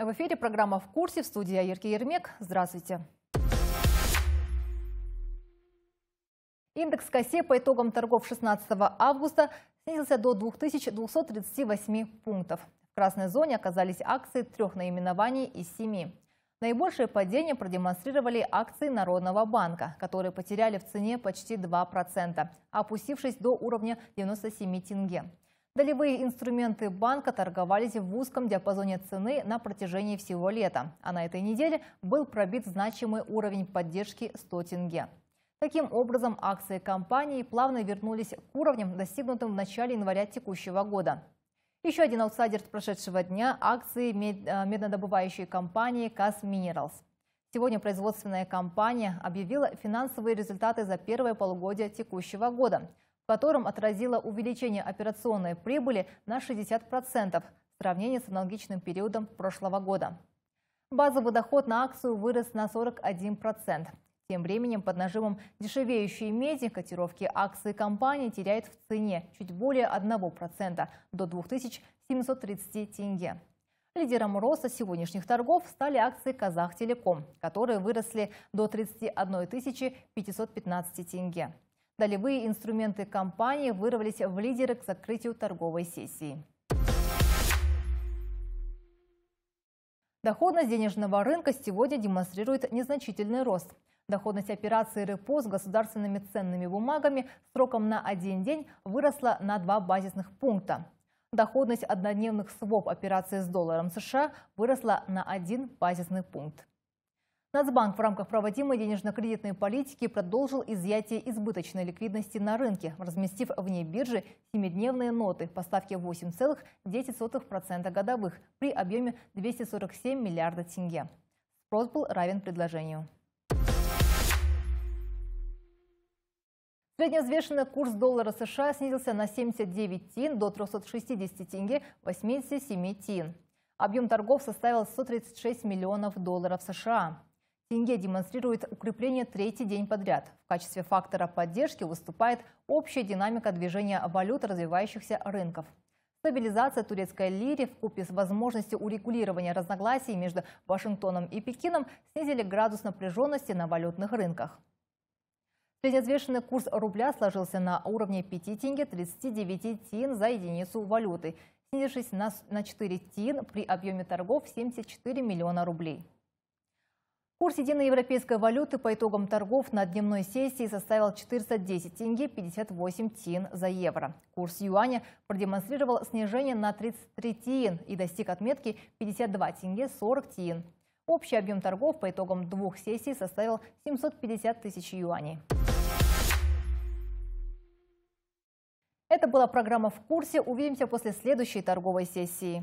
В эфире программа «В курсе» в студии Аирки Ермек. Здравствуйте. Индекс КОСЕ по итогам торгов 16 августа снизился до 2238 пунктов. В красной зоне оказались акции трех наименований из семи. Наибольшее падение продемонстрировали акции Народного банка, которые потеряли в цене почти 2%, опустившись до уровня 97 тенге. Долевые инструменты банка торговались в узком диапазоне цены на протяжении всего лета, а на этой неделе был пробит значимый уровень поддержки 100 тенге. Таким образом, акции компании плавно вернулись к уровням, достигнутым в начале января текущего года. Еще один аутсайдер с прошедшего дня – акции э, меднодобывающей компании «Кас Minerals. Сегодня производственная компания объявила финансовые результаты за первое полугодие текущего года – котором отразило увеличение операционной прибыли на 60% в сравнении с аналогичным периодом прошлого года. Базовый доход на акцию вырос на 41%. Тем временем под нажимом дешевеющей меди котировки акции компании теряют в цене чуть более 1% до 2730 тенге. Лидером роста сегодняшних торгов стали акции «Казахтелеком», которые выросли до 31 515 тенге. Долевые инструменты компании вырвались в лидеры к закрытию торговой сессии. Доходность денежного рынка сегодня демонстрирует незначительный рост. Доходность операции РЭПО с государственными ценными бумагами сроком на один день выросла на два базисных пункта. Доходность однодневных своп операций с долларом США выросла на один базисный пункт. Нацбанк в рамках проводимой денежно-кредитной политики продолжил изъятие избыточной ликвидности на рынке, разместив вне биржи семидневные ноты по ставке 8,9% годовых при объеме 247 миллиарда тенге. Спрос был равен предложению. Средневзвешенный курс доллара США снизился на 79 тин до 360 тенге 87 тин. Объем торгов составил 136 миллионов долларов США. Тенге демонстрирует укрепление третий день подряд. В качестве фактора поддержки выступает общая динамика движения валют развивающихся рынков. Стабилизация турецкой лиры в купе с возможностью урегулирования разногласий между Вашингтоном и Пекином снизили градус напряженности на валютных рынках. Среднезвешенный курс рубля сложился на уровне 5 тенге 39 тин за единицу валюты, снизившись на 4 тин при объеме торгов 74 миллиона рублей. Курс единой европейской валюты по итогам торгов на дневной сессии составил 410 тенге 58 тин за евро. Курс юаня продемонстрировал снижение на 33 тин и достиг отметки 52 тенге 40 тин. Общий объем торгов по итогам двух сессий составил 750 тысяч юаней. Это была программа «В курсе». Увидимся после следующей торговой сессии.